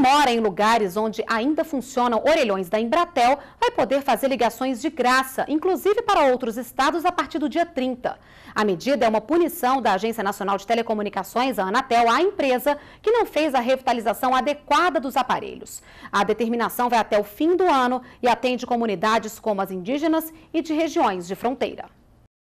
mora em lugares onde ainda funcionam orelhões da Embratel vai poder fazer ligações de graça, inclusive para outros estados, a partir do dia 30. A medida é uma punição da Agência Nacional de Telecomunicações, a Anatel, à empresa que não fez a revitalização adequada dos aparelhos. A determinação vai até o fim do ano e atende comunidades como as indígenas e de regiões de fronteira.